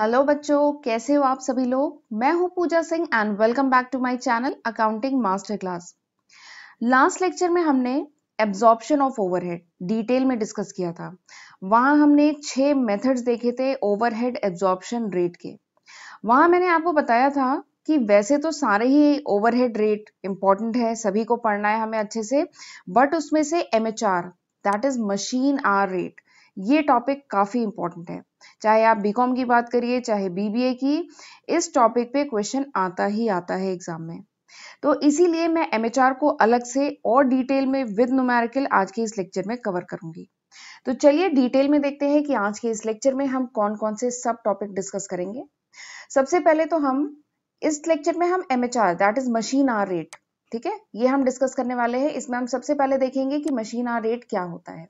hello बच्चों कैसे हो आप सभी लोग मैं हूं Puja Singh and welcome back to my channel accounting master class last lecture में हमने एब्जॉर्प्शन ऑफ ओवरहेड डिटेल में डिस्कस किया था वहां हमने छह मेथड्स देखे थे ओवरहेड एब्जॉर्प्शन रेट के वहां मैंने आपको बताया था कि वैसे तो सारे ही ओवरहेड रेट इंपॉर्टेंट है सभी को पढ़ना है हमें अच्छे से बट उसमें से M H R that is machine hour rate ये टॉपिक काफ़ी इंपॉर्टेंट है चाहे आप बीकॉम की बात करिए चाहे बीबीए की इस टॉपिक पे क्वेश्चन आता ही आता है एग्जाम में तो इसीलिए मैं एमएचआर को अलग से और डिटेल में विद नुमेरिकल आज के इस लेक्चर में कवर करूंगी तो चलिए डिटेल में देखते हैं कि आज के इस लेक्चर में हम कौन कौन से सब टॉपिक डिस्कस करेंगे सबसे पहले तो हम इस लेक्चर में हम M H R that is machine hour rate ठीक है ये हम डिस्कस करने वाले हैं इसमें हम सबसे पहले देखेंगे कि मशीन आर रेट क्या होता है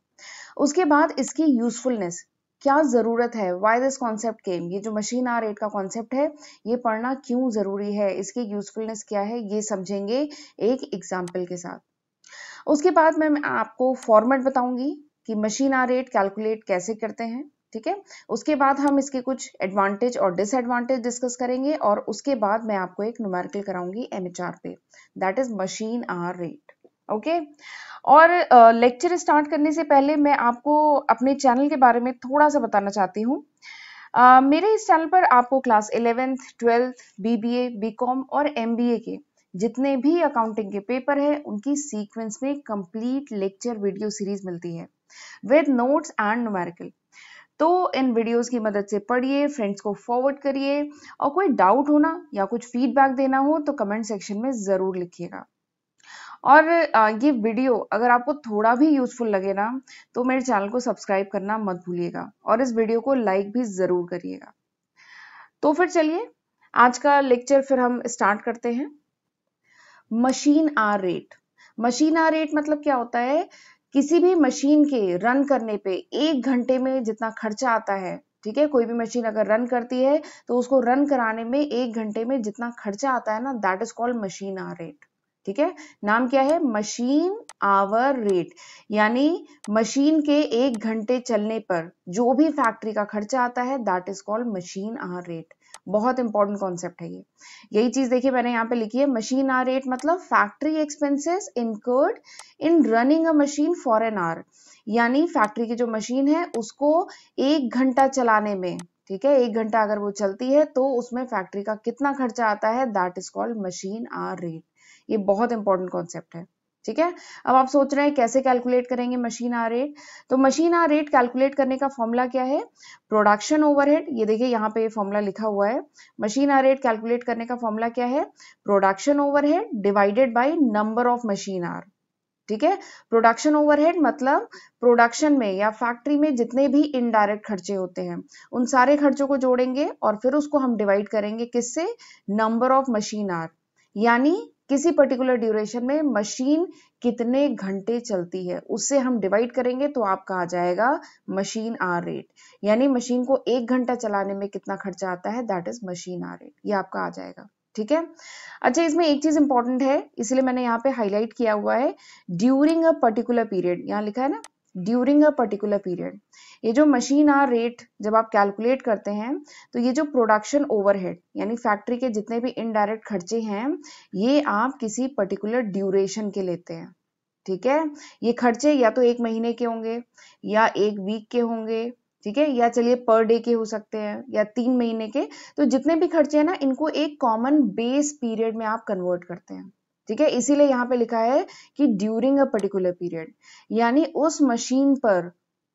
उसके बाद इसकी यूजफुलनेस क्या ज़रूरत है वाई दिस कॉन्सेप्ट केम ये जो मशीन आर एट का कॉन्सेप्ट है ये पढ़ना क्यों ज़रूरी है इसकी यूजफुलनेस क्या है ये समझेंगे एक एग्जाम्पल के साथ उसके बाद मैं आपको फॉर्मेट बताऊंगी कि मशीन आर एट कैलकुलेट कैसे करते हैं ठीक है उसके बाद हम इसके कुछ एडवांटेज और डिसएडवांटेज डिस्कस करेंगे और उसके बाद मैं आपको एक नुमेरिकल कराऊंगी एमएचआर पे that is machine hour rate okay और लेक्चर स्टार्ट करने से पहले मैं आपको अपने चैनल के बारे में थोड़ा सा बताना चाहती हूँ मेरे इस चैनल पर आपको class eleventh twelfth BBA BCom और एमबीए के जितने भी अकाउंटिंग के पेपर हैं उनकी सीक्वेंस में कंप्लीट लेक्चर वीडियो सीरीज मिलती है विद नोट्स एंड नुमेरिकल तो इन वीडियोस की मदद से पढ़िए फ्रेंड्स को फॉरवर्ड करिए और कोई डाउट होना या कुछ फीडबैक देना हो तो कमेंट सेक्शन में ज़रूर लिखिएगा और ये वीडियो अगर आपको थोड़ा भी यूजफुल लगे ना तो मेरे चैनल को सब्सक्राइब करना मत भूलिएगा और इस वीडियो को लाइक भी ज़रूर करिएगा तो फिर चलिए आज का लेक्चर फिर हम स्टार्ट करते हैं machine hour rate machine hour rate मतलब क्या होता है किसी भी मशीन के रन करने पे एक घंटे में जितना खर्चा आता है ठीक है कोई भी मशीन अगर रन करती है तो उसको रन कराने में एक घंटे में जितना खर्चा आता है ना that is called machine hour rate ठीक है नाम क्या है मशीन आवर रेट यानी मशीन के एक घंटे चलने पर जो भी फैक्ट्री का खर्चा आता है that is called machine hour rate बहुत इंपॉर्टेंट कॉन्सेप्ट है ये यही चीज देखिए मैंने यहाँ पे लिखी है मशीन आर रेट मतलब factory expenses incurred in running a machine for an hour यानी फैक्ट्री की जो मशीन है उसको एक घंटा चलाने में ठीक है एक घंटा अगर वो चलती है तो उसमें फैक्ट्री का कितना खर्चा आता है that is called machine hour rate ये बहुत इंपॉर्टेंट कॉन्सेप्ट है ठीक है अब आप सोच रहे हैं कैसे कैलकुलेट करेंगे मशीन आर रेट तो मशीन आर रेट कैलकुलेट करने का फॉर्मूला क्या है प्रोडक्शन ओवरहेड ये देखिए यहाँ पे फॉर्मूला लिखा हुआ है मशीन आर रेट कैलकुलेट करने का फॉर्मूला क्या है production overhead divided by number of machine hour ठीक है प्रोडक्शन ओवरहेड मतलब प्रोडक्शन में या फैक्ट्री में जितने भी इनडायरेक्ट खर्चे होते हैं उन सारे खर्चों को जोड़ेंगे और फिर उसको हम डिवाइड करेंगे किससे नंबर ऑफ मशीन आर यानी किसी पर्टिकुलर ड्यूरेशन में मशीन कितने घंटे चलती है उससे हम डिवाइड करेंगे तो आपका आ जाएगा मशीन आर रेट यानी मशीन को एक घंटा चलाने में कितना खर्चा आता है that is machine hour rate ये आपका आ जाएगा ठीक है अच्छा इसमें एक चीज इंपॉर्टेंट है इसलिए मैंने यहाँ पे हाईलाइट किया हुआ है ड्यूरिंग अ पर्टिकुलर पीरियड यहाँ लिखा है ना ड्यूरिंग अ पर्टिकुलर पीरियड ये जो मशीन आर रेट जब आप कैलकुलेट करते हैं तो ये जो प्रोडक्शन ओवरहेड यानी फैक्ट्री के जितने भी इनडायरेक्ट खर्चे हैं ये आप किसी पर्टिकुलर ड्यूरेशन के लेते हैं ठीक है ये खर्चे या तो एक महीने के होंगे या एक वीक के होंगे ठीक है या चलिए पर डे के हो सकते हैं या तीन महीने के तो जितने भी खर्चे हैं ना इनको एक कॉमन बेस पीरियड में आप कन्वर्ट करते हैं ठीक है इसीलिए यहाँ पे लिखा है कि ड्यूरिंग अ पर्टिकुलर पीरियड यानी उस मशीन पर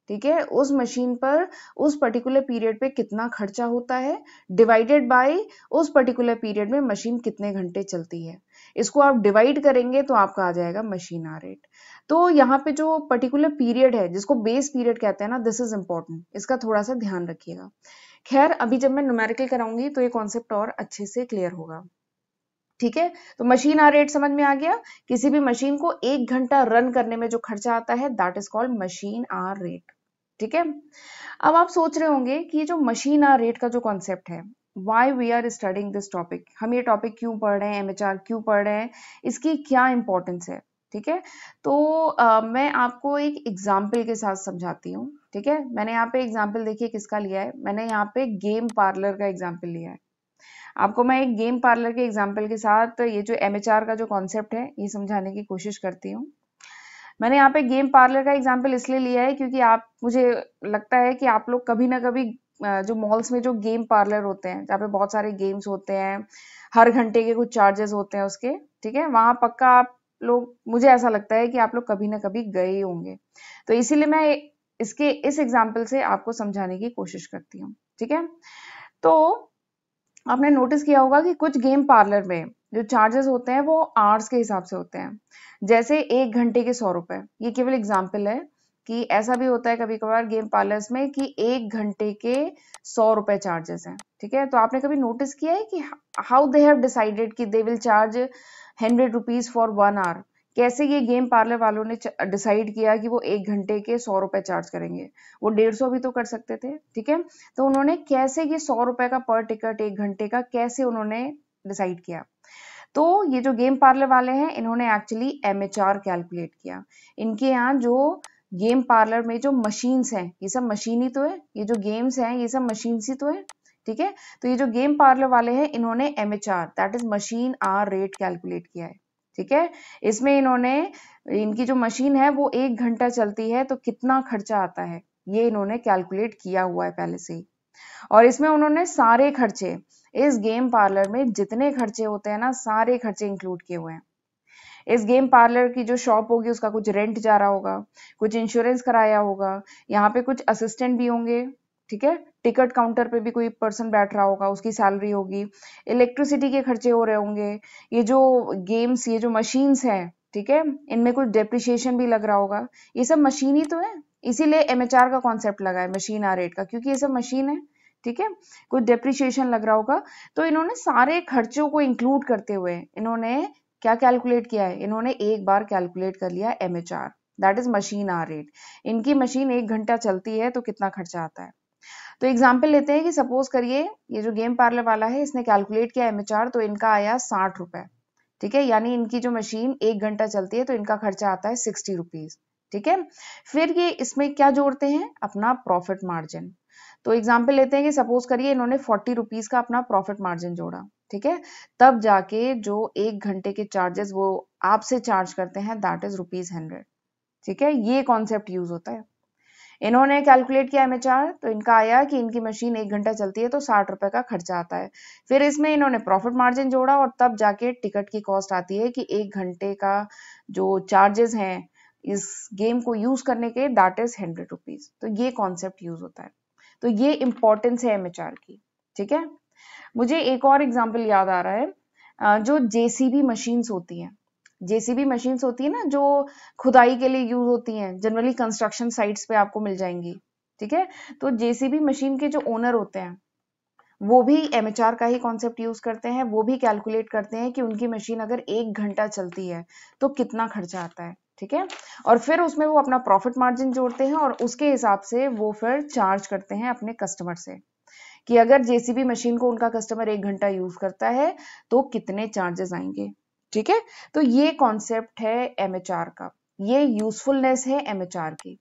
ठीक है उस मशीन पर उस पर्टिकुलर पीरियड पे कितना खर्चा होता है डिवाइडेड बाय उस पर्टिकुलर पीरियड में मशीन कितने घंटे चलती है इसको आप डिवाइड करेंगे तो आपका आ जाएगा मशीन आ रेट तो यहाँ पे जो पर्टिकुलर पीरियड है जिसको बेस पीरियड कहते हैं ना दिस इज इंपॉर्टेंट इसका थोड़ा सा ध्यान रखिएगा खैर अभी जब मैं न्यूमेरिकल कराऊंगी तो ये कॉन्सेप्ट और अच्छे से क्लियर होगा ठीक है तो मशीन आर रेट समझ में आ गया किसी भी मशीन को एक घंटा रन करने में जो खर्चा आता है that is called machine hour rate ठीक है अब आप सोच रहे होंगे कि जो मशीन आर रेट का जो कॉन्सेप्ट है why we are studying this topic हम ये टॉपिक क्यों पढ़ रहे हैं एम एच आर क्यों पढ़ रहे हैं इसकी क्या इंपॉर्टेंस है ठीक है तो आ, मैं आपको एक एग्जाम्पल के साथ समझाती हूँ ठीक है मैंने यहाँ पे एग्जाम्पल देखिए किसका लिया है मैंने यहाँ पे गेम पार्लर का एग्जाम्पल लिया है आपको मैं एक गेम पार्लर के एग्जाम्पल के साथ ये जो एम का जो कॉन्सेप्ट है ये समझाने की कोशिश करती हूँ मैंने यहाँ पे गेम पार्लर का एग्जाम्पल इसलिए लिया है क्योंकि आप मुझे लगता है कि आप लोग कभी ना कभी जो मॉल्स में जो गेम पार्लर होते हैं जहाँ पे बहुत सारे गेम्स होते हैं हर घंटे के कुछ चार्जेस होते हैं उसके ठीक है वहां पक्का आप लोग मुझे ऐसा लगता है कि आप लोग कभी ना कभी गए होंगे तो इसीलिए मैं इसके इस एग्जाम्पल से आपको समझाने की कोशिश करती हूँ ठीक है तो आपने नोटिस किया होगा कि कुछ गेम पार्लर में जो चार्जेस होते हैं वो आवर्स के हिसाब से होते हैं जैसे एक घंटे के सौ रुपए ये केवल एग्जाम्पल है कि ऐसा भी होता है कभी कभार गेम पार्लर्स में कि एक घंटे के सौ रुपए चार्जेस हैं ठीक है तो आपने कभी नोटिस किया है कि हाउ दे हैव डिसाइडेड कि they will charge hundred rupees for one hour कैसे ये गेम पार्लर वालों ने डिसाइड किया कि वो एक घंटे के सौ रुपए चार्ज करेंगे वो डेढ़ सौ भी तो कर सकते थे ठीक है तो उन्होंने कैसे ये सौ रुपए का पर टिकट एक घंटे का कैसे उन्होंने डिसाइड किया तो ये जो गेम पार्लर वाले हैं इन्होंने एक्चुअली एम कैलकुलेट किया इनके यहाँ जो गेम पार्लर में जो मशीन्स हैं ये सब मशीन ही तो है ये जो गेम्स हैं ये सब मशीन ही तो है ठीक है तो ये जो गेम पार्लर वाले हैं इन्होंने M H R that is machine hour rate calculate किया है ठीक है इसमें इन्होंने इनकी जो मशीन है वो एक घंटा चलती है तो कितना खर्चा आता है ये इन्होंने कैलकुलेट किया हुआ है पहले से ही और इसमें उन्होंने सारे खर्चे इस गेम पार्लर में जितने खर्चे होते हैं ना सारे खर्चे इंक्लूड किए हुए हैं इस गेम पार्लर की जो शॉप होगी उसका कुछ रेंट जा रहा होगा कुछ इंश्योरेंस कराया होगा यहाँ पे कुछ असिस्टेंट भी होंगे ठीक है टिकट काउंटर पे भी कोई पर्सन बैठ रहा होगा उसकी सैलरी होगी इलेक्ट्रिसिटी के खर्चे हो रहे होंगे ये जो गेम्स ये जो मशीन्स हैं ठीक है इनमें कुछ डेप्रिशिएशन भी लग रहा होगा ये सब मशीन ही तो है इसीलिए एम का कॉन्सेप्ट लगा है मशीन आ रेट का क्योंकि ये सब मशीन है ठीक है कुछ डेप्रिशिएशन लग रहा होगा तो इन्होंने सारे खर्चों को इंक्लूड करते हुए इन्होंने क्या कैलकुलेट किया है इन्होंने एक बार कैलकुलेट कर लिया M H R that is machine hour rate इनकी मशीन एक घंटा चलती है तो कितना खर्चा आता है तो एग्जाम्पल लेते हैं कि सपोज करिए ये जो गेम पार्लर वाला है इसने कैलकुलेट किया एम तो इनका आया साठ रुपए ठीक है यानी इनकी जो मशीन एक घंटा चलती है तो इनका खर्चा आता है सिक्सटी रुपीज ठीक है फिर ये इसमें क्या जोड़ते हैं अपना प्रॉफिट मार्जिन तो एग्जाम्पल लेते हैं कि सपोज करिए इन्होंने फोर्टी रुपीज का अपना प्रॉफिट मार्जिन जोड़ा ठीक है तब जाके जो एक घंटे के चार्जेस वो आपसे चार्ज करते हैं दैट इज रुपीज हंड्रेड ठीक है ये कॉन्सेप्ट यूज होता है इन्होंने कैलकुलेट किया एम तो इनका आया कि इनकी मशीन एक घंटा चलती है तो साठ रुपए का खर्चा आता है फिर इसमें इन्होंने प्रॉफिट मार्जिन जोड़ा और तब जाके टिकट की कॉस्ट आती है कि एक घंटे का जो चार्जेस हैं इस गेम को यूज करने के दैट इज हंड्रेड रुपीज तो ये कॉन्सेप्ट यूज होता है तो ये इंपॉर्टेंस है एम की ठीक है मुझे एक और एग्जाम्पल याद आ रहा है जो जेसीबी मशीन्स होती हैं जेसीबी मशीन होती है ना जो खुदाई के लिए यूज होती हैं जनरली कंस्ट्रक्शन साइट्स पे आपको मिल जाएंगी ठीक है तो जेसीबी मशीन के जो ओनर होते हैं वो भी एम का ही कॉन्सेप्ट यूज करते हैं वो भी कैलकुलेट करते हैं कि उनकी मशीन अगर एक घंटा चलती है तो कितना खर्चा आता है ठीक है और फिर उसमें वो अपना प्रॉफिट मार्जिन जोड़ते हैं और उसके हिसाब से वो फिर चार्ज करते हैं अपने कस्टमर से कि अगर जेसीबी मशीन को उनका कस्टमर एक घंटा यूज करता है तो कितने चार्जेस आएंगे ठीक है तो ये कॉन्सेप्ट है एमएचआर का ये यूजफुलनेस है एमएचआर की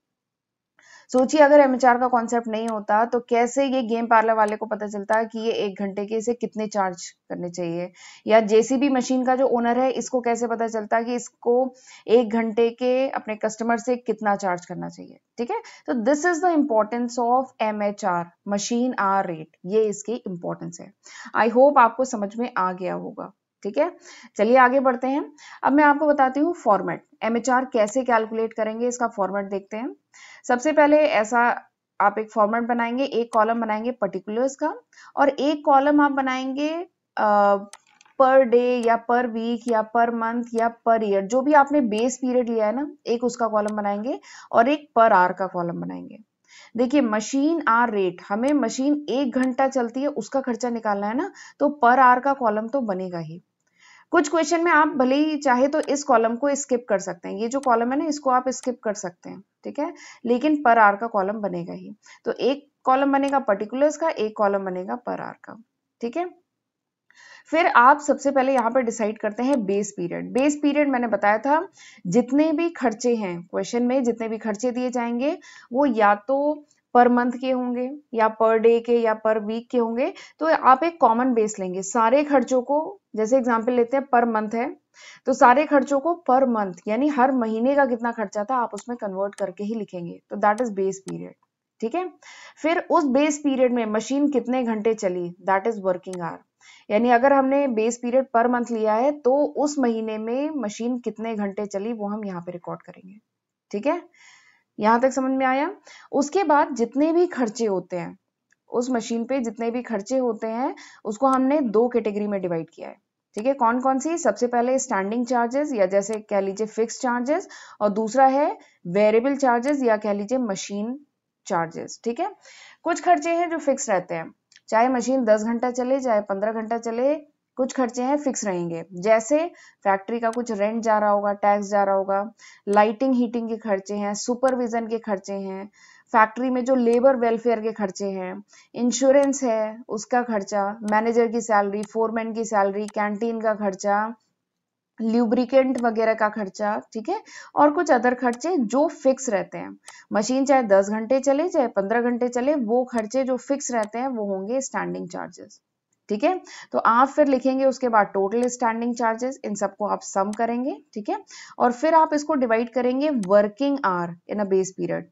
सोचिए अगर एमएचआर का कॉन्सेप्ट नहीं होता तो कैसे ये गेम पार्लर वाले को पता चलता है कि ये एक घंटे के इसे कितने चार्ज करने चाहिए या जेसीबी मशीन का जो ओनर है इसको कैसे पता चलता है कि इसको एक घंटे के अपने कस्टमर से कितना चार्ज करना चाहिए ठीक है तो this is the importance of M H R machine hour rate ये इसकी इम्पोर्टेंस है आई होप आपको समझ में आ गया होगा ठीक है चलिए आगे बढ़ते हैं अब मैं आपको बताती हूँ फॉर्मेट एम कैसे कैलकुलेट करेंगे इसका फॉर्मेट देखते हैं सबसे पहले ऐसा आप एक फॉर्मेट बनाएंगे एक कॉलम बनाएंगे पर्टिकुलर्स का और एक कॉलम आप बनाएंगे आ, पर डे या पर वीक या पर मंथ या पर ईयर जो भी आपने बेस पीरियड लिया है ना एक उसका कॉलम बनाएंगे और एक पर आर का कॉलम बनाएंगे देखिए मशीन आर रेट हमें मशीन एक घंटा चलती है उसका खर्चा निकालना है ना तो पर आर का कॉलम तो बनेगा ही कुछ क्वेश्चन में आप भले ही चाहे तो इस कॉलम को स्किप कर सकते हैं ये जो कॉलम है ना इसको आप स्किप कर सकते हैं ठीक है लेकिन पर आर का कॉलम बनेगा ही तो एक कॉलम बनेगा पर्टिकुलर्स का एक कॉलम बनेगा पर आर का ठीक है फिर आप सबसे पहले यहाँ पर डिसाइड करते हैं बेस पीरियड बेस पीरियड मैंने बताया था जितने भी खर्चे हैं क्वेश्चन में जितने भी खर्चे दिए जाएंगे वो या तो पर मंथ के होंगे या पर डे के या पर वीक के होंगे तो आप एक कॉमन बेस लेंगे सारे खर्चों को जैसे एग्जाम्पल लेते हैं पर मंथ है तो सारे खर्चों को पर मंथ यानी हर महीने का कितना खर्चा था आप उसमें कन्वर्ट करके ही लिखेंगे तो दैट इज बेस पीरियड ठीक है फिर उस बेस पीरियड में मशीन कितने घंटे चली दैट इज वर्किंग आवर यानी अगर हमने बेस पीरियड पर मंथ लिया है तो उस महीने में मशीन कितने घंटे चली वो हम यहाँ पे रिकॉर्ड करेंगे ठीक है यहां तक समझ में आया उसके बाद जितने भी खर्चे होते हैं उस मशीन पे जितने भी खर्चे होते हैं उसको हमने दो कैटेगरी में डिवाइड किया है ठीक है कौन कौन सी सबसे पहले स्टैंडिंग चार्जेस या जैसे कह लीजिए फिक्स चार्जेस और दूसरा है वेरिएबल चार्जेस या कह लीजिए मशीन चार्जेस ठीक है कुछ खर्चे हैं जो फिक्स रहते हैं चाहे मशीन 10 घंटा चले चाहे 15 घंटा चले कुछ खर्चे हैं फिक्स रहेंगे जैसे फैक्ट्री का कुछ रेंट जा रहा होगा टैक्स जा रहा होगा लाइटिंग हीटिंग के खर्चे हैं सुपरविजन के खर्चे हैं फैक्ट्री में जो लेबर वेलफेयर के खर्चे हैं इंश्योरेंस है उसका खर्चा मैनेजर की सैलरी फोरमैन की सैलरी कैंटीन का खर्चा ल्यूब्रिकेंट वगैरह का खर्चा ठीक है और कुछ अदर खर्चे जो फिक्स रहते हैं मशीन चाहे दस घंटे चले चाहे पंद्रह घंटे चले वो खर्चे जो फिक्स रहते हैं वो होंगे स्टैंडिंग चार्जेस ठीक है तो आप फिर लिखेंगे उसके बाद टोटल स्टैंडिंग चार्जेस इन सबको आप सम करेंगे ठीक है और फिर आप इसको डिवाइड करेंगे working hour in a base period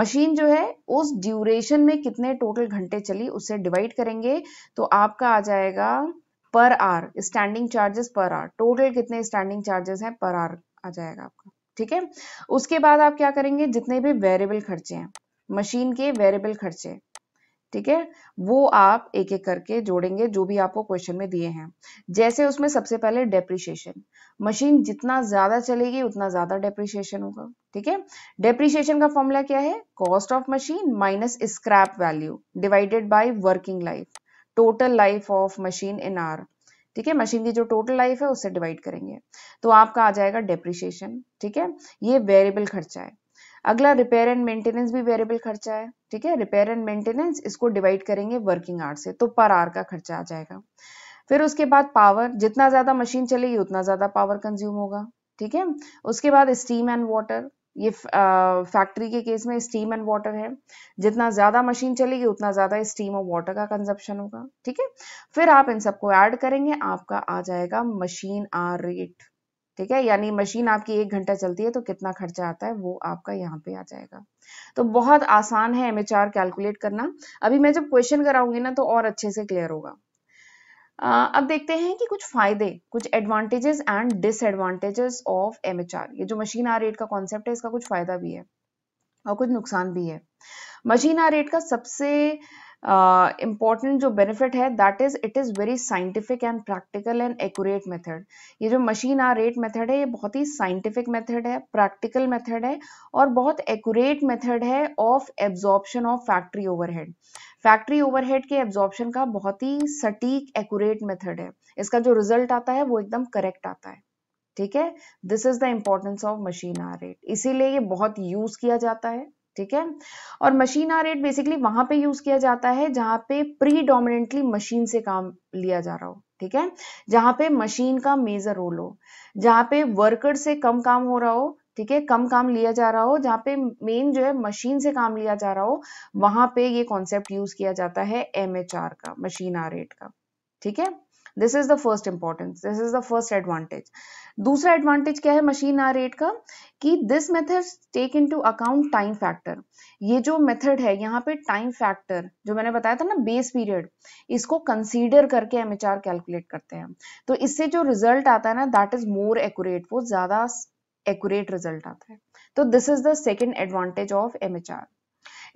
machine जो है उस ड्यूरेशन में कितने टोटल घंटे चली उससे डिवाइड करेंगे तो आपका आ जाएगा per hour standing charges per hour total कितने स्टैंडिंग चार्जेस हैं पर आर आ जाएगा आपका ठीक है उसके बाद आप क्या करेंगे जितने भी वेरिएबल खर्चे हैं मशीन के वेरिएबल खर्चे ठीक है वो आप एक एक करके जोड़ेंगे जो भी आपको क्वेश्चन में दिए हैं जैसे उसमें सबसे पहले डेप्रिशिएशन मशीन जितना ज्यादा चलेगी उतना ज्यादा डेप्रिशिएशन होगा ठीक है डेप्रिशिएशन का फॉर्मूला क्या है cost of machine minus scrap value divided by working life total life of machine in hour ठीक है मशीन की जो टोटल लाइफ है उससे डिवाइड करेंगे तो आपका आ जाएगा डेप्रिशिएशन ठीक है ये वेरिएबल खर्चा है अगला रिपेयर एंड मेंटेनेंस भी वेरिएबल खर्चा है ठीक है रिपेयर एंड मेंटेनेंस इसको डिवाइड करेंगे वर्किंग आवर से तो पर आवर का खर्चा आ जाएगा फिर उसके बाद पावर जितना ज्यादा मशीन चलेगी उतना ज्यादा पावर कंज्यूम होगा ठीक है उसके बाद स्टीम एंड वाटर ये फैक्ट्री के केस में स्टीम एंड वाटर है जितना ज्यादा मशीन चलेगी उतना ज्यादा स्टीम और वाटर का कंजप्शन होगा ठीक है फिर आप इन सबको ऐड करेंगे आपका आ जाएगा मशीन आर रेट ठीक है यानी मशीन आपकी एक घंटा चलती है तो कितना खर्चा आता है वो आपका यहाँ पे आ जाएगा तो बहुत आसान है एम कैलकुलेट करना अभी मैं जब क्वेश्चन कराऊंगी ना तो और अच्छे से क्लियर होगा Uh, अब देखते हैं कि कुछ फायदे कुछ advantages and disadvantages of M ये जो मशीन आर रेट का कॉन्सेप्ट है इसका कुछ फायदा भी है और कुछ नुकसान भी है मशीन आर रेट का सबसे इम्पॉर्टेंट uh, जो बेनिफिट है that is it is very scientific and practical and accurate method ये जो मशीन आ रेट मेथड है ये बहुत ही साइंटिफिक मेथड है प्रैक्टिकल मेथड है और बहुत एक्यूरेट मेथड है of absorption of factory overhead factory overhead के एब्जॉर्प्शन का बहुत ही सटीक एक्यूरेट मेथड है इसका जो रिजल्ट आता है वो एकदम करेक्ट आता है ठीक है this is the importance of machine hour rate इसीलिए ये बहुत यूज किया जाता है ठीक है और मशीन एट बेसिकली वहां पे यूज किया जाता है जहां पे प्री डोमिनेंटली मशीन से काम लिया जा रहा हो ठीक है जहां पे मशीन का मेजर रोल हो जहां पे वर्कर से कम काम हो रहा हो ठीक है कम काम लिया जा रहा हो जहां पे मेन जो है मशीन से काम लिया जा रहा हो वहां पे ये कॉन्सेप्ट यूज किया जाता है एम का मशीन आर रेट का ठीक है this is the first importance this is the first advantage दूसरा एडवांटेज क्या है मशीन आर रेट का कि this method take into account time factor ये जो मेथड है यहाँ पे टाइम फैक्टर जो मैंने बताया था ना बेस पीरियड इसको कंसीडर करके एम कैलकुलेट करते हैं तो इससे जो रिजल्ट आता है ना दैट इज मोर एक्यूरेट वो ज्यादा एक्यूरेट रिजल्ट आता है तो this is the second advantage of M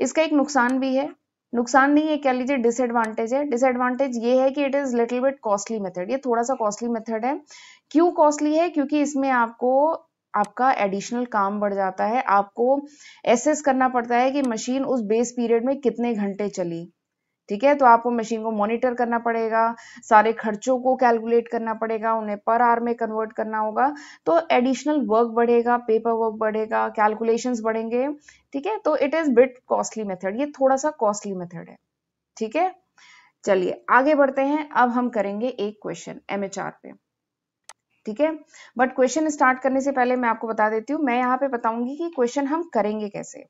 इसका एक नुकसान भी है नुकसान नहीं है कह लीजिए डिसएडवांटेज है डिसएडवांटेज ये है कि it is little bit costly method ये थोड़ा सा कॉस्टली मेथड है क्यों कॉस्टली है क्योंकि इसमें आपको आपका एडिशनल काम बढ़ जाता है आपको एसेस करना पड़ता है कि मशीन उस बेस पीरियड में कितने घंटे चली ठीक है तो आपको मशीन को मॉनिटर करना पड़ेगा सारे खर्चों को कैलकुलेट करना पड़ेगा उन्हें पर आवर में कन्वर्ट करना होगा तो एडिशनल वर्क बढ़ेगा पेपर वर्क बढ़ेगा कैलकुलेशंस बढ़ेंगे ठीक है तो it is bit costly method ये थोड़ा सा कॉस्टली मेथड है ठीक है चलिए आगे बढ़ते हैं अब हम करेंगे एक क्वेश्चन एमएचआर पे ठीक है बट क्वेश्चन स्टार्ट करने से पहले मैं आपको बता देती हूँ मैं यहाँ पे बताऊंगी कि क्वेश्चन हम करेंगे कैसे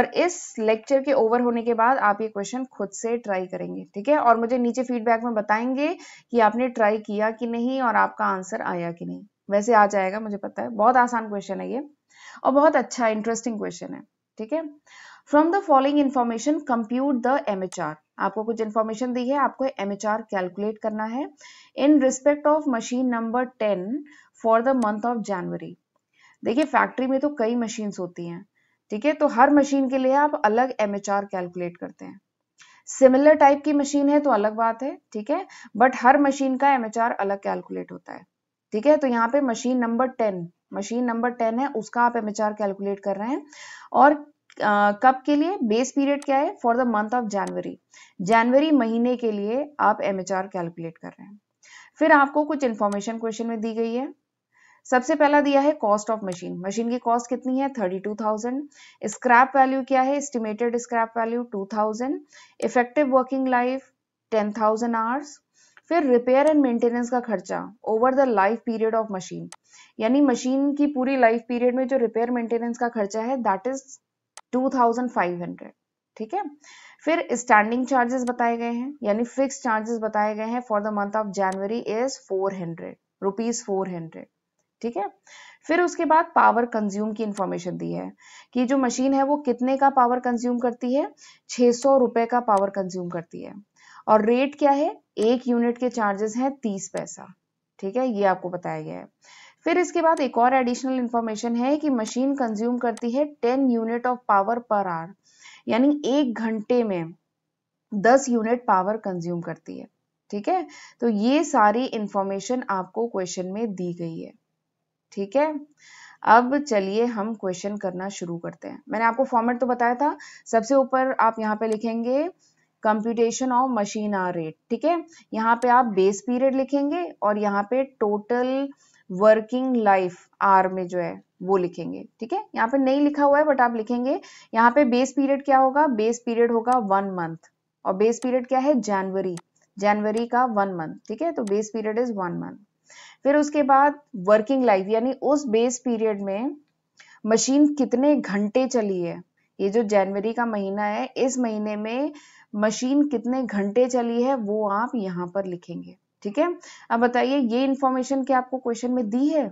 और इस लेक्चर के ओवर होने के बाद आप ये क्वेश्चन खुद से ट्राई करेंगे ठीक है और मुझे नीचे फीडबैक में बताएंगे कि आपने ट्राई किया कि नहीं और आपका आंसर आया कि नहीं वैसे आ जाएगा मुझे पता है बहुत आसान क्वेश्चन है ये और बहुत अच्छा इंटरेस्टिंग क्वेश्चन है ठीक है from the following information compute the M आपको कुछ इन्फॉर्मेशन दी है आपको एम कैलकुलेट करना है in respect of machine number ten for the month of January देखिए फैक्ट्री में तो कई मशीन होती हैं ठीक है तो हर मशीन के लिए आप अलग एम कैलकुलेट करते हैं सिमिलर टाइप की मशीन है तो अलग बात है ठीक है बट हर मशीन का एम अलग कैलकुलेट होता है ठीक है तो यहाँ पे machine number ten machine number ten है उसका आप एम कैलकुलेट कर रहे हैं और आ, कब के लिए बेस पीरियड क्या है for the month of January जनवरी महीने के लिए आप एम कैलकुलेट कर रहे हैं फिर आपको कुछ इन्फॉर्मेशन क्वेश्चन में दी गई है सबसे पहला दिया है कॉस्ट ऑफ मशीन मशीन की कॉस्ट कितनी है thirty two thousand scrap value क्या है estimated scrap value two thousand effective working life ten thousand hours फिर रिपेयर एंड मेंटेनेंस का खर्चा over the life period of machine यानी मशीन की पूरी लाइफ पीरियड में जो रिपेयर मेंटेनेंस का खर्चा है that is two thousand five hundred ठीक है फिर स्टैंडिंग चार्जेस बताए गए हैं यानी फिक्स चार्जेस बताए गए हैं for the month of January is four hundred rupees four hundred ठीक है फिर उसके बाद पावर कंज्यूम की इंफॉर्मेशन दी है कि जो मशीन है वो कितने का पावर कंज्यूम करती है छह सौ रुपए का पावर कंज्यूम करती है और रेट क्या है एक यूनिट के चार्जेस हैं तीस पैसा ठीक है ये आपको बताया गया है फिर इसके बाद एक और एडिशनल इंफॉर्मेशन है कि मशीन कंज्यूम करती है ten unit of power per hour यानी एक घंटे में दस यूनिट पावर कंज्यूम करती है ठीक है तो ये सारी इंफॉर्मेशन आपको क्वेश्चन में दी गई है ठीक है अब चलिए हम क्वेश्चन करना शुरू करते हैं मैंने आपको फॉर्मेट तो बताया था सबसे ऊपर आप यहाँ पे लिखेंगे computation of machine hour rate ठीक है यहाँ पे आप बेस पीरियड लिखेंगे और यहाँ पे टोटल वर्किंग लाइफ आर में जो है वो लिखेंगे ठीक है यहाँ पे नहीं लिखा हुआ है बट आप लिखेंगे यहाँ पे बेस पीरियड क्या होगा बेस पीरियड होगा वन मंथ और बेस पीरियड क्या है जनवरी जनवरी का वन मंथ ठीक है तो base period is one month फिर उसके बाद वर्किंग लाइफ यानी उस बेस पीरियड में मशीन कितने घंटे चली है ये जो जनवरी का महीना है इस महीने में मशीन कितने घंटे चली है वो आप यहाँ पर लिखेंगे ठीक है अब बताइए ये इन्फॉर्मेशन क्या आपको क्वेश्चन में दी है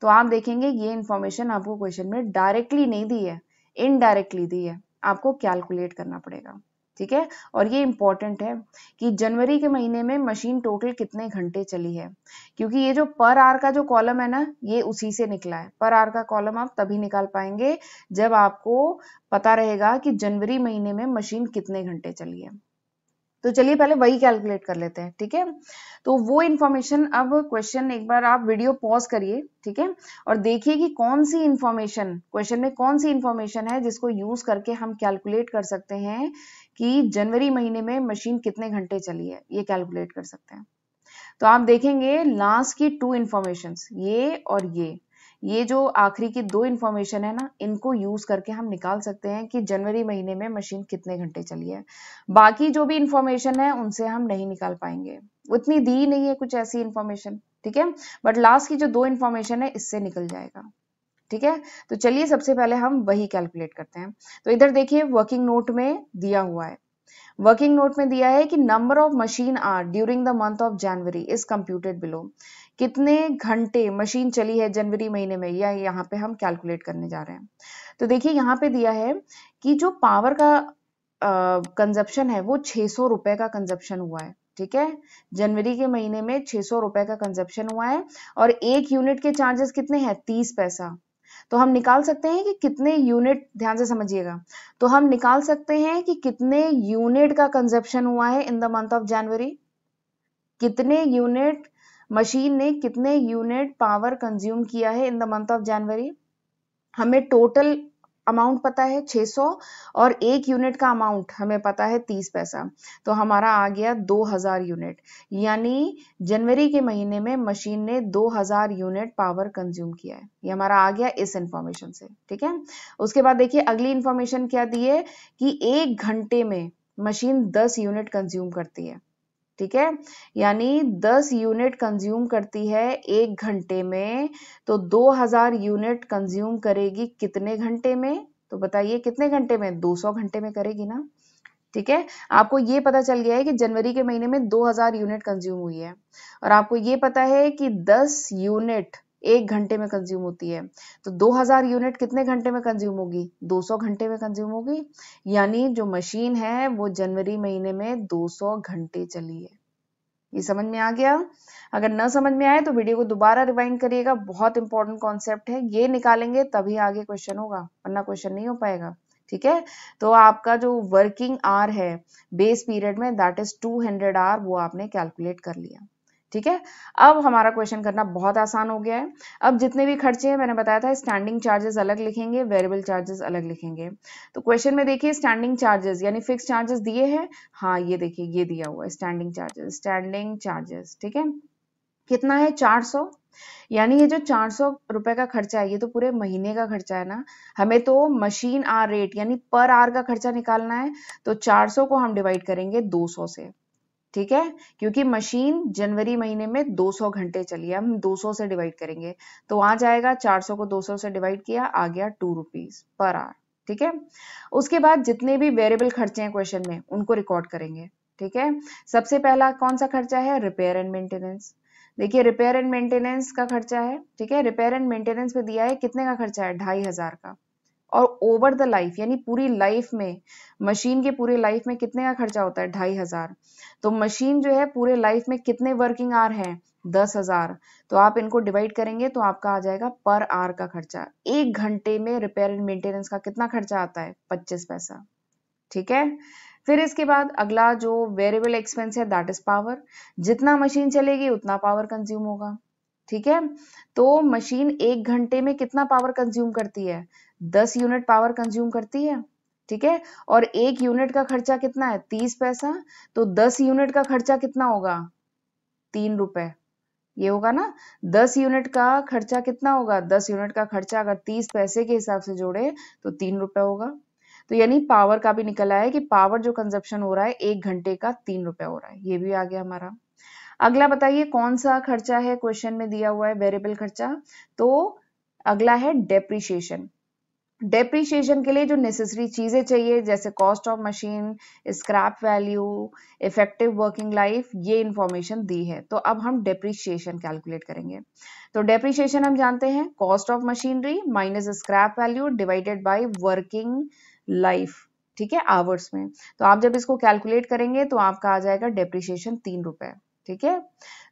तो आप देखेंगे ये इन्फॉर्मेशन आपको क्वेश्चन में डायरेक्टली नहीं दी है इनडायरेक्टली दी है आपको कैलकुलेट करना पड़ेगा ठीक है और ये इम्पॉर्टेंट है कि जनवरी के महीने में मशीन टोटल कितने घंटे चली है क्योंकि ये जो पर आर का जो कॉलम है ना ये उसी से निकला है पर आर का कॉलम आप तभी निकाल पाएंगे जब आपको पता रहेगा कि जनवरी महीने में मशीन कितने घंटे चली है तो चलिए पहले वही कैलकुलेट कर लेते हैं ठीक है तो वो इन्फॉर्मेशन अब क्वेश्चन एक बार आप वीडियो पॉज करिए ठीक है और देखिए कि कौन सी इन्फॉर्मेशन क्वेश्चन में कौन सी इन्फॉर्मेशन है जिसको यूज करके हम कैलकुलेट कर सकते हैं कि जनवरी महीने में मशीन कितने घंटे चली है ये कैलकुलेट कर सकते हैं तो आप देखेंगे लास्ट की टू इन्फॉर्मेशन ये और ये ये जो आखिरी की दो इन्फॉर्मेशन है ना इनको यूज करके हम निकाल सकते हैं कि जनवरी महीने में मशीन कितने घंटे चली है बाकी जो भी इन्फॉर्मेशन है उनसे हम नहीं निकाल पाएंगे उतनी दी नहीं है कुछ ऐसी इन्फॉर्मेशन ठीक है बट लास्ट की जो दो इन्फॉर्मेशन है इससे निकल जाएगा ठीक है तो चलिए सबसे पहले हम वही कैलकुलेट करते हैं तो इधर देखिए वर्किंग नोट में दिया हुआ है वर्किंग नोट में दिया है कि number of machine hour during the month of January is computed below कितने घंटे मशीन चली है जनवरी महीने में या यहाँ पे हम कैलकुलेट करने जा रहे हैं तो देखिए यहाँ पे दिया है कि जो पावर का कंजप्शन है वो छह सौ का कंजप्शन हुआ है ठीक है जनवरी के महीने में छह सौ का कंजप्शन हुआ है और एक यूनिट के चार्जेस कितने हैं तीस पैसा तो हम निकाल सकते हैं कि कितने यूनिट ध्यान से समझिएगा तो हम निकाल सकते हैं कि कितने यूनिट का कंजप्शन हुआ है in the month of January कितने यूनिट मशीन ने कितने यूनिट पावर कंज्यूम किया है in the month of January हमें टोटल अमाउंट पता है 600 और एक यूनिट का अमाउंट हमें पता है 30 पैसा तो हमारा आ गया 2000 यूनिट यानी जनवरी के महीने में मशीन ने 2000 यूनिट पावर कंज्यूम किया है ये हमारा आ गया इस इंफॉर्मेशन से ठीक है उसके बाद देखिए अगली इंफॉर्मेशन क्या दी है कि एक घंटे में मशीन 10 यूनिट कंज्यूम करती है ठीक है यानी 10 यूनिट कंज्यूम करती है एक घंटे में तो 2000 यूनिट कंज्यूम करेगी कितने घंटे में तो बताइए कितने घंटे में 200 घंटे में करेगी ना ठीक है आपको ये पता चल गया है कि जनवरी के महीने में 2000 यूनिट कंज्यूम हुई है और आपको ये पता है कि 10 यूनिट एक घंटे में कंज्यूम होती है तो 2000 यूनिट कितने घंटे में कंज्यूम होगी 200 घंटे में कंज्यूम होगी यानी जो मशीन है वो जनवरी महीने में 200 घंटे चली है ये समझ में आ गया अगर न समझ में आए तो वीडियो को दोबारा रिवाइंड करिएगा बहुत इंपॉर्टेंट कॉन्सेप्ट है ये निकालेंगे तभी आगे क्वेश्चन होगा वरना क्वेश्चन नहीं हो पाएगा ठीक है तो आपका जो वर्किंग आर है बेस पीरियड में दैट इज 200 आर वो आपने कैलकुलेट कर लिया ठीक है अब हमारा क्वेश्चन करना बहुत आसान हो गया है अब जितने भी खर्चे हैं मैंने बताया था स्टैंडिंग चार्जेस अलग लिखेंगे वेरिएबल चार्जेस अलग लिखेंगे तो क्वेश्चन में देखिए स्टैंडिंग चार्जेस यानी फिक्स चार्जेस दिए हैं हाँ ये देखिए ये दिया हुआ है स्टैंडिंग चार्जेस स्टैंडिंग चार्जेस ठीक है कितना है चार सौ यानी ये जो चार सौ रुपए का खर्चा है ये तो पूरे महीने का खर्चा है ना हमें तो मशीन आर रेट यानी पर आर का खर्चा निकालना है तो चार सौ को हम डिवाइड करेंगे दो सौ से ठीक है क्योंकि मशीन जनवरी महीने में 200 घंटे चली है हम 200 से डिवाइड करेंगे तो आ जाएगा 400 को 200 से डिवाइड किया आ गया टू रुपीज पर आर ठीक है उसके बाद जितने भी वेरिएबल खर्चे हैं क्वेश्चन में उनको रिकॉर्ड करेंगे ठीक है सबसे पहला कौन सा खर्चा है रिपेयर एंड मेंटेनेंस देखिए रिपेयर एंड मेंटेनेंस का खर्चा है ठीक है रिपेयर एंड मेंटेनेंस पे दिया है कितने का खर्चा है ढाई हजार का और ओवर द लाइफ यानी पूरी लाइफ में मशीन के पूरे लाइफ में कितने का खर्चा होता है ढाई हजार तो मशीन जो है पूरे लाइफ में कितने वर्किंग आर हैं दस हजार तो आप इनको डिवाइड करेंगे तो आपका आ जाएगा पर आर का खर्चा एक घंटे में रिपेयर एंड मेंटेनेंस का कितना खर्चा आता है पच्चीस पैसा ठीक है फिर इसके बाद अगला जो वेरिएबल एक्सपेंस है दैट इज पावर जितना मशीन चलेगी उतना पावर कंज्यूम होगा ठीक है तो मशीन एक घंटे में कितना पावर कंज्यूम करती है दस यूनिट पावर कंज्यूम करती है ठीक है और एक यूनिट का खर्चा कितना है तीस पैसा तो दस यूनिट का खर्चा कितना होगा तीन रुपए ये होगा ना दस यूनिट का खर्चा कितना होगा दस यूनिट का खर्चा अगर तीस पैसे के हिसाब से जोड़े तो तीन रुपए होगा तो यानी पावर का भी निकला है कि पावर जो कंजप्शन हो रहा है एक घंटे का तीन रुपए हो रहा है ये भी आ गया हमारा अगला बताइए कौन सा खर्चा है क्वेश्चन में दिया हुआ है वेरिएबल खर्चा तो अगला है डेप्रिशिएशन डेप्रिशिएशन के लिए जो नेसेसरी चीज़ें चाहिए जैसे cost of machine scrap value effective working life ये इंफॉर्मेशन दी है तो अब हम डेप्रिशिएशन कैलकुलेट करेंगे तो डेप्रिशिएशन हम जानते हैं cost of machinery minus scrap value divided by working life ठीक है आवर्स में तो आप जब इसको कैलकुलेट करेंगे तो आपका आ जाएगा डेप्रिशिएशन तीन रुपए ठीक है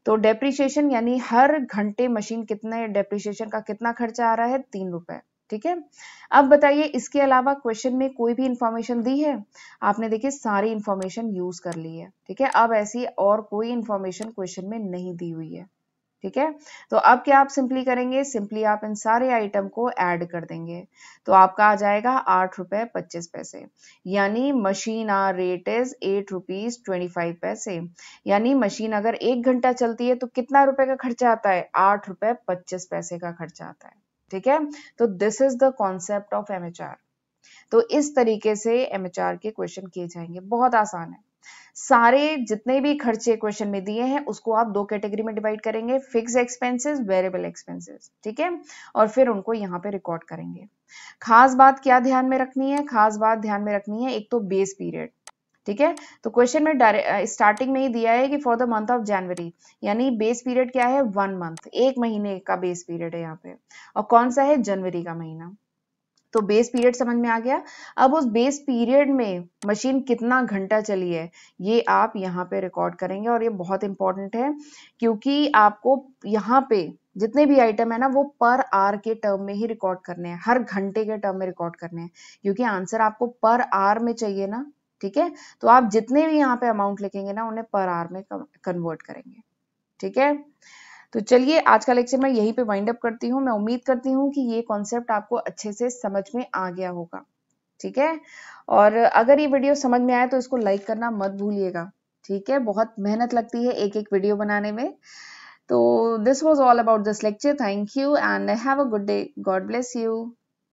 तो डेप्रिशिएशन यानी हर घंटे मशीन कितने डेप्रिशिएशन का कितना खर्चा आ रहा है तीन रुपए ठीक है अब बताइए इसके अलावा क्वेश्चन में कोई भी इंफॉर्मेशन दी है आपने देखिए सारी इंफॉर्मेशन यूज कर ली है ठीक है अब ऐसी और कोई इंफॉर्मेशन क्वेश्चन में नहीं दी हुई है ठीक है तो अब क्या आप सिंपली करेंगे सिंपली आप इन सारे आइटम को ऐड कर देंगे तो आपका आ जाएगा आठ रुपए पच्चीस पैसे यानी machine hour rate is eight rupees twenty five पैसे यानी मशीन अगर एक घंटा चलती है तो कितना रुपए का खर्चा आता है आठ रुपए पच्चीस पैसे का खर्चा आता है ठीक है तो this is the concept of MHR तो इस तरीके से एमएचआर के क्वेश्चन किए जाएंगे बहुत आसान है सारे जितने भी खर्चे क्वेश्चन में दिए हैं उसको आप दो कैटेगरी में डिवाइड करेंगे फिक्स एक्सपेंसेस वेरिएबल एक्सपेंसेस ठीक है और फिर उनको यहाँ पे रिकॉर्ड करेंगे खास बात क्या ध्यान में रखनी है खास बात ध्यान में रखनी है एक तो बेस पीरियड ठीक है तो क्वेश्चन में स्टार्टिंग में ही दिया है कि for the month of January यानी बेस पीरियड क्या है वन मंथ एक महीने का बेस पीरियड है यहाँ पे और कौन सा है जनवरी का महीना तो बेस पीरियड समझ में आ गया अब उस बेस पीरियड में मशीन कितना घंटा चली है ये आप यहाँ पे रिकॉर्ड करेंगे और ये बहुत इंपॉर्टेंट है क्योंकि आपको यहाँ पे जितने भी आइटम है ना वो पर आर के टर्म में ही रिकॉर्ड करने हैं हर घंटे के टर्म में रिकॉर्ड करने हैं क्योंकि आंसर आपको पर आर में चाहिए ना ठीक है तो आप जितने भी यहाँ पे अमाउंट लिखेंगे ना उन्हें पर आर में कन्वर्ट करेंगे ठीक है तो चलिए आज का लेक्चर मैं यहीं पे वाइंड अप करती हूँ मैं उम्मीद करती हूँ कि ये कॉन्सेप्ट आपको अच्छे से समझ में आ गया होगा ठीक है और अगर ये वीडियो समझ में आए तो इसको लाइक करना मत भूलिएगा ठीक है बहुत मेहनत लगती है एक एक वीडियो बनाने में तो this was all about this lecture thank you and have a good day god bless you